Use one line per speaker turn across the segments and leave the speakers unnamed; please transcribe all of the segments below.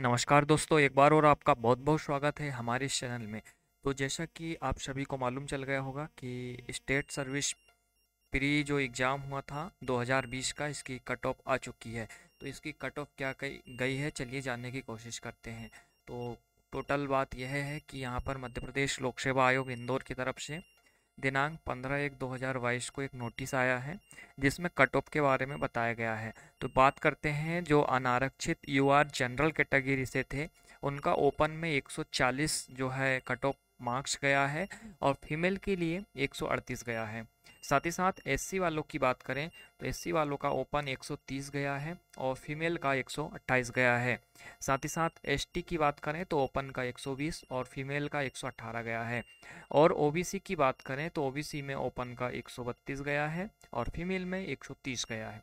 नमस्कार दोस्तों एक बार और आपका बहुत बहुत स्वागत है हमारे इस चैनल में तो जैसा कि आप सभी को मालूम चल गया होगा कि स्टेट सर्विस प्री जो एग्ज़ाम हुआ था 2020 का इसकी कट ऑफ आ चुकी है तो इसकी कट ऑफ क्या गई है चलिए जानने की कोशिश करते हैं तो टोटल बात यह है कि यहाँ पर मध्य प्रदेश लोक सेवा आयोग इंदौर की तरफ से दिनांक 15 एक 2022 को एक नोटिस आया है जिसमें कट ऑफ के बारे में बताया गया है तो बात करते हैं जो अनारक्षित यूआर जनरल कैटेगरी से थे उनका ओपन में 140 जो है कट ऑफ मार्क्स गया है और फीमेल के लिए 138 गया है साथ ही साथ एससी वालों की बात करें तो एससी वालों का ओपन 130 गया है और फीमेल का 128 गया है साथ ही साथ एसटी की बात करें तो ओपन का 120 और फीमेल का 118 गया है और ओबीसी की बात करें तो ओबीसी में ओपन का एक गया है और फीमेल में एक गया है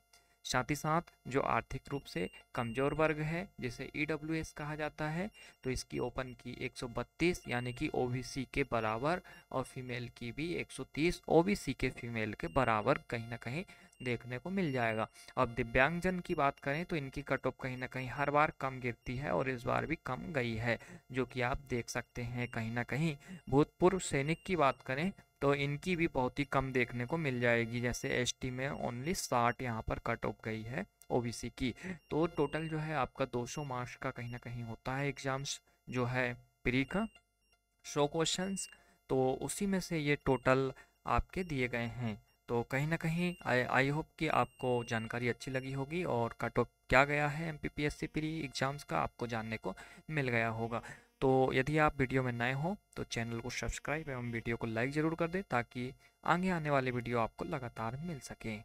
साथ ही साथ जो आर्थिक रूप से कमज़ोर वर्ग है जिसे ई e कहा जाता है तो इसकी ओपन की 132 यानी कि ओबीसी के बराबर और फीमेल की भी 130 ओबीसी के फीमेल के बराबर कहीं ना कहीं देखने को मिल जाएगा अब दिव्यांगजन की बात करें तो इनकी कट ऑफ कहीं ना कहीं हर बार कम गिरती है और इस बार भी कम गई है जो कि आप देख सकते हैं कहीं ना कहीं भूतपूर्व सैनिक की बात करें तो इनकी भी बहुत ही कम देखने को मिल जाएगी जैसे एस में ओनली साठ यहाँ पर कट ऑफ गई है ओबीसी की तो टोटल जो है आपका 200 मार्क्स का कहीं ना कहीं होता है एग्जाम्स जो है प्री का सौ क्वेश्चंस तो उसी में से ये टोटल आपके दिए गए हैं तो कहीं ना कहीं आई होप कि आपको जानकारी अच्छी लगी होगी और कट ऑफ क्या गया है एम पी प्री एग्ज़ाम्स का आपको जानने को मिल गया होगा तो यदि आप वीडियो में नए हो तो चैनल को सब्सक्राइब एवं वीडियो को लाइक ज़रूर कर दें ताकि आगे आने वाले वीडियो आपको लगातार मिल सकें